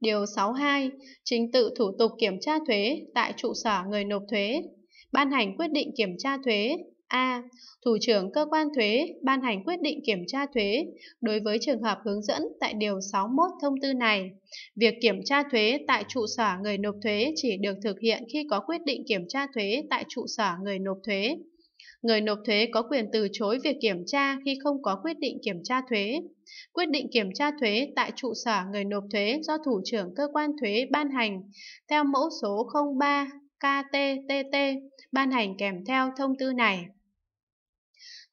Điều 62. Trình tự thủ tục kiểm tra thuế tại trụ sở người nộp thuế. Ban hành quyết định kiểm tra thuế. A. Thủ trưởng cơ quan thuế ban hành quyết định kiểm tra thuế đối với trường hợp hướng dẫn tại Điều 61 thông tư này. Việc kiểm tra thuế tại trụ sở người nộp thuế chỉ được thực hiện khi có quyết định kiểm tra thuế tại trụ sở người nộp thuế. Người nộp thuế có quyền từ chối việc kiểm tra khi không có quyết định kiểm tra thuế. Quyết định kiểm tra thuế tại trụ sở người nộp thuế do thủ trưởng cơ quan thuế ban hành theo mẫu số 03 KTTT ban hành kèm theo thông tư này.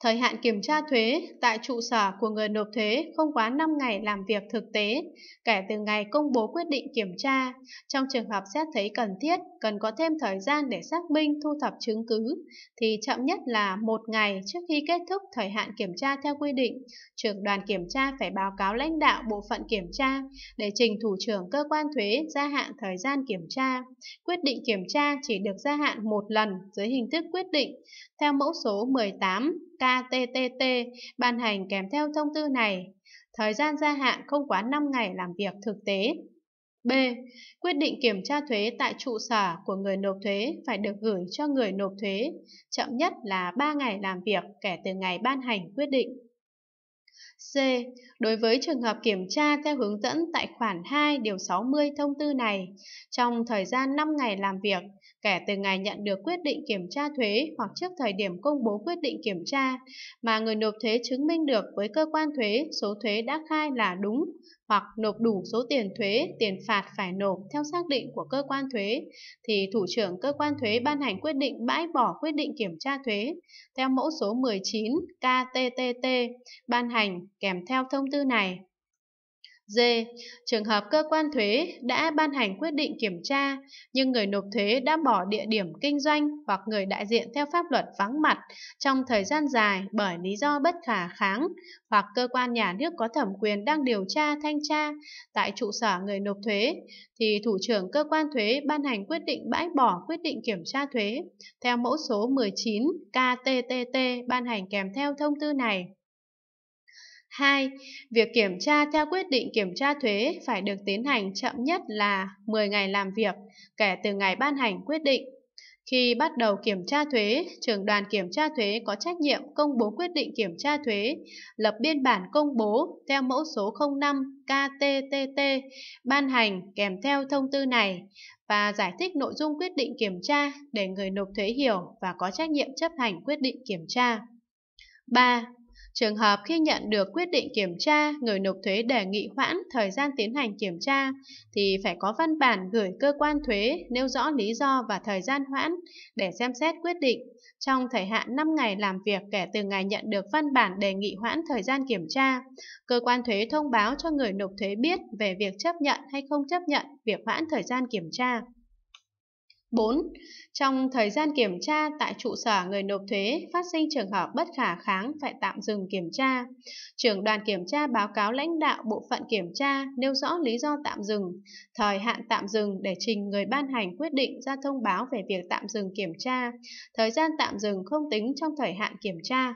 Thời hạn kiểm tra thuế tại trụ sở của người nộp thuế không quá 5 ngày làm việc thực tế kể từ ngày công bố quyết định kiểm tra. Trong trường hợp xét thấy cần thiết, cần có thêm thời gian để xác minh thu thập chứng cứ thì chậm nhất là một ngày trước khi kết thúc thời hạn kiểm tra theo quy định, trưởng đoàn kiểm tra phải báo cáo lãnh đạo bộ phận kiểm tra để trình thủ trưởng cơ quan thuế gia hạn thời gian kiểm tra. Quyết định kiểm tra chỉ được gia hạn một lần dưới hình thức quyết định theo mẫu số 18 KTTT ban hành kèm theo thông tư này. Thời gian gia hạn không quá 5 ngày làm việc thực tế. B. Quyết định kiểm tra thuế tại trụ sở của người nộp thuế phải được gửi cho người nộp thuế, chậm nhất là 3 ngày làm việc kể từ ngày ban hành quyết định. C. Đối với trường hợp kiểm tra theo hướng dẫn tại khoản 2 điều 60 thông tư này, trong thời gian 5 ngày làm việc, kể từ ngày nhận được quyết định kiểm tra thuế hoặc trước thời điểm công bố quyết định kiểm tra mà người nộp thuế chứng minh được với cơ quan thuế số thuế đã khai là đúng hoặc nộp đủ số tiền thuế, tiền phạt phải nộp theo xác định của cơ quan thuế thì thủ trưởng cơ quan thuế ban hành quyết định bãi bỏ quyết định kiểm tra thuế theo mẫu số 19 KTTT ban hành kèm theo thông tư này D. Trường hợp cơ quan thuế đã ban hành quyết định kiểm tra nhưng người nộp thuế đã bỏ địa điểm kinh doanh hoặc người đại diện theo pháp luật vắng mặt trong thời gian dài bởi lý do bất khả kháng hoặc cơ quan nhà nước có thẩm quyền đang điều tra thanh tra tại trụ sở người nộp thuế thì thủ trưởng cơ quan thuế ban hành quyết định bãi bỏ quyết định kiểm tra thuế theo mẫu số 19 KTTT ban hành kèm theo thông tư này. 2. Việc kiểm tra theo quyết định kiểm tra thuế phải được tiến hành chậm nhất là 10 ngày làm việc kể từ ngày ban hành quyết định. Khi bắt đầu kiểm tra thuế, trưởng đoàn kiểm tra thuế có trách nhiệm công bố quyết định kiểm tra thuế, lập biên bản công bố theo mẫu số 05 KTTT ban hành kèm theo thông tư này và giải thích nội dung quyết định kiểm tra để người nộp thuế hiểu và có trách nhiệm chấp hành quyết định kiểm tra. 3. Trường hợp khi nhận được quyết định kiểm tra, người nộp thuế đề nghị hoãn thời gian tiến hành kiểm tra thì phải có văn bản gửi cơ quan thuế nêu rõ lý do và thời gian hoãn để xem xét quyết định trong thời hạn 5 ngày làm việc kể từ ngày nhận được văn bản đề nghị hoãn thời gian kiểm tra. Cơ quan thuế thông báo cho người nộp thuế biết về việc chấp nhận hay không chấp nhận việc hoãn thời gian kiểm tra. 4. Trong thời gian kiểm tra tại trụ sở người nộp thuế phát sinh trường hợp bất khả kháng phải tạm dừng kiểm tra. Trưởng đoàn kiểm tra báo cáo lãnh đạo bộ phận kiểm tra nêu rõ lý do tạm dừng, thời hạn tạm dừng để trình người ban hành quyết định ra thông báo về việc tạm dừng kiểm tra, thời gian tạm dừng không tính trong thời hạn kiểm tra.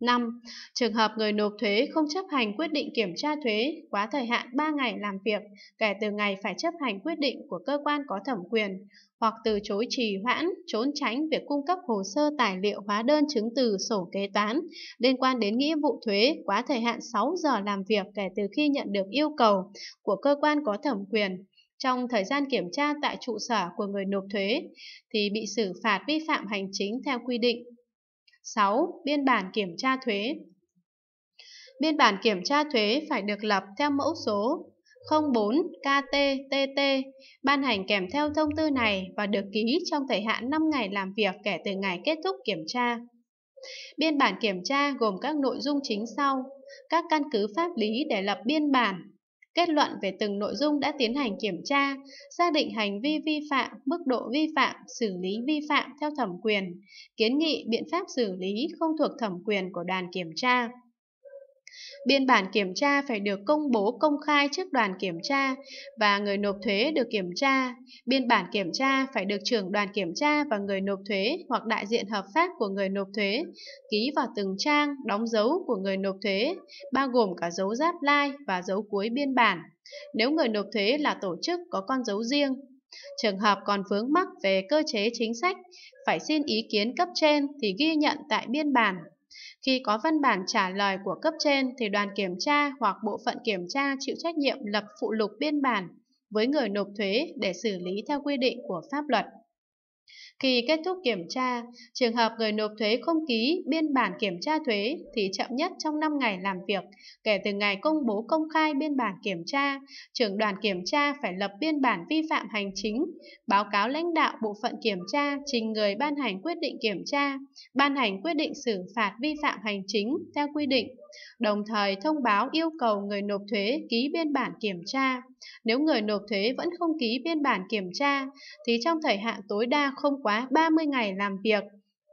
5. Trường hợp người nộp thuế không chấp hành quyết định kiểm tra thuế quá thời hạn 3 ngày làm việc kể từ ngày phải chấp hành quyết định của cơ quan có thẩm quyền hoặc từ chối trì hoãn, trốn tránh việc cung cấp hồ sơ tài liệu hóa đơn chứng từ sổ kế toán liên quan đến nghĩa vụ thuế quá thời hạn 6 giờ làm việc kể từ khi nhận được yêu cầu của cơ quan có thẩm quyền trong thời gian kiểm tra tại trụ sở của người nộp thuế thì bị xử phạt vi phạm hành chính theo quy định 6. Biên bản kiểm tra thuế Biên bản kiểm tra thuế phải được lập theo mẫu số 04 KTTT ban hành kèm theo thông tư này và được ký trong thời hạn 5 ngày làm việc kể từ ngày kết thúc kiểm tra. Biên bản kiểm tra gồm các nội dung chính sau, các căn cứ pháp lý để lập biên bản kết luận về từng nội dung đã tiến hành kiểm tra, xác định hành vi vi phạm, mức độ vi phạm, xử lý vi phạm theo thẩm quyền, kiến nghị biện pháp xử lý không thuộc thẩm quyền của đoàn kiểm tra. Biên bản kiểm tra phải được công bố công khai trước đoàn kiểm tra và người nộp thuế được kiểm tra. Biên bản kiểm tra phải được trưởng đoàn kiểm tra và người nộp thuế hoặc đại diện hợp pháp của người nộp thuế ký vào từng trang đóng dấu của người nộp thuế, bao gồm cả dấu giáp lai và dấu cuối biên bản. Nếu người nộp thuế là tổ chức có con dấu riêng, Trường hợp còn vướng mắc về cơ chế chính sách, phải xin ý kiến cấp trên thì ghi nhận tại biên bản khi có văn bản trả lời của cấp trên thì đoàn kiểm tra hoặc bộ phận kiểm tra chịu trách nhiệm lập phụ lục biên bản với người nộp thuế để xử lý theo quy định của pháp luật. Khi kết thúc kiểm tra, trường hợp người nộp thuế không ký biên bản kiểm tra thuế thì chậm nhất trong 5 ngày làm việc kể từ ngày công bố công khai biên bản kiểm tra, trưởng đoàn kiểm tra phải lập biên bản vi phạm hành chính, báo cáo lãnh đạo bộ phận kiểm tra trình người ban hành quyết định kiểm tra, ban hành quyết định xử phạt vi phạm hành chính theo quy định, đồng thời thông báo yêu cầu người nộp thuế ký biên bản kiểm tra. Nếu người nộp thuế vẫn không ký biên bản kiểm tra, thì trong thời hạn tối đa không quá 30 ngày làm việc,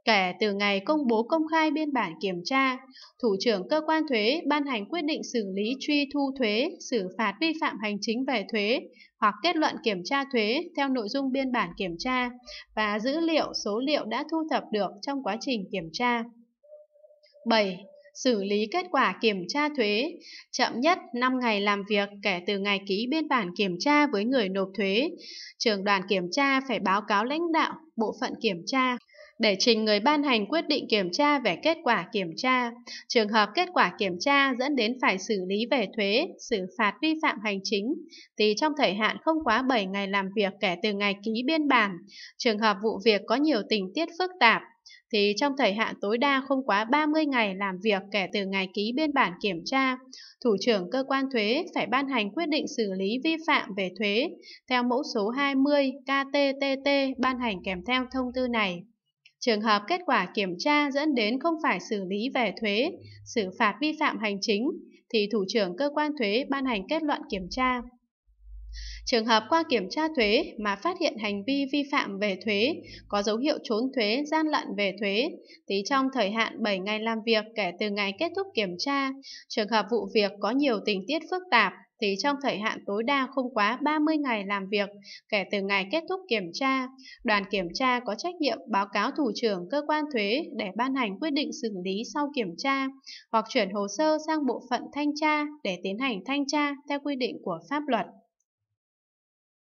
kể từ ngày công bố công khai biên bản kiểm tra, Thủ trưởng Cơ quan Thuế ban hành quyết định xử lý truy thu thuế, xử phạt vi phạm hành chính về thuế hoặc kết luận kiểm tra thuế theo nội dung biên bản kiểm tra và dữ liệu số liệu đã thu thập được trong quá trình kiểm tra. 7 xử lý kết quả kiểm tra thuế chậm nhất 5 ngày làm việc kể từ ngày ký biên bản kiểm tra với người nộp thuế. Trường đoàn kiểm tra phải báo cáo lãnh đạo bộ phận kiểm tra để trình người ban hành quyết định kiểm tra về kết quả kiểm tra. Trường hợp kết quả kiểm tra dẫn đến phải xử lý về thuế, xử phạt vi phạm hành chính thì trong thời hạn không quá 7 ngày làm việc kể từ ngày ký biên bản. Trường hợp vụ việc có nhiều tình tiết phức tạp thì trong thời hạn tối đa không quá 30 ngày làm việc kể từ ngày ký biên bản kiểm tra, thủ trưởng cơ quan thuế phải ban hành quyết định xử lý vi phạm về thuế theo mẫu số 20 KTTT ban hành kèm theo thông tư này. Trường hợp kết quả kiểm tra dẫn đến không phải xử lý về thuế, xử phạt vi phạm hành chính thì thủ trưởng cơ quan thuế ban hành kết luận kiểm tra. Trường hợp qua kiểm tra thuế mà phát hiện hành vi vi phạm về thuế, có dấu hiệu trốn thuế, gian lận về thuế, thì trong thời hạn 7 ngày làm việc kể từ ngày kết thúc kiểm tra, trường hợp vụ việc có nhiều tình tiết phức tạp thì trong thời hạn tối đa không quá 30 ngày làm việc kể từ ngày kết thúc kiểm tra, đoàn kiểm tra có trách nhiệm báo cáo thủ trưởng cơ quan thuế để ban hành quyết định xử lý sau kiểm tra hoặc chuyển hồ sơ sang bộ phận thanh tra để tiến hành thanh tra theo quy định của pháp luật.